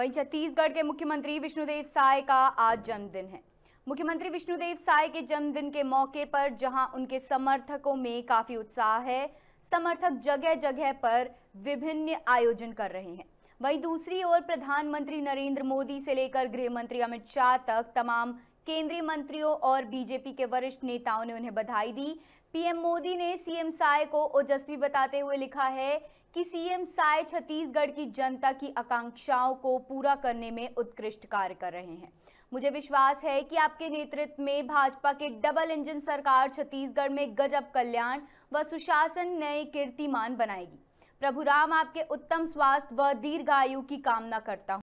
वहीं छत्तीसगढ़ के मुख्यमंत्री विष्णुदेव साय का आज जन्मदिन है मुख्यमंत्री विष्णुदेव साय के जन्मदिन के मौके पर जहां उनके समर्थकों में काफी उत्साह है समर्थक जगह जगह पर विभिन्न आयोजन कर रहे हैं वहीं दूसरी ओर प्रधानमंत्री नरेंद्र मोदी से लेकर गृह मंत्री अमित शाह तक तमाम केंद्रीय मंत्रियों और बीजेपी के वरिष्ठ नेताओं ने उन्हें बधाई दी पीएम मोदी ने सीएम साय को ओजस्वी बताते हुए लिखा है कि सीएम साय छत्तीसगढ़ की जनता की आकांक्षाओं को पूरा करने में उत्कृष्ट कार्य कर रहे हैं मुझे विश्वास है कि आपके नेतृत्व में भाजपा के डबल इंजन सरकार छत्तीसगढ़ में गजब कल्याण व सुशासन नए कीर्तिमान बनाएगी प्रभु राम आपके उत्तम स्वास्थ्य व दीर्घायु की कामना करता हूँ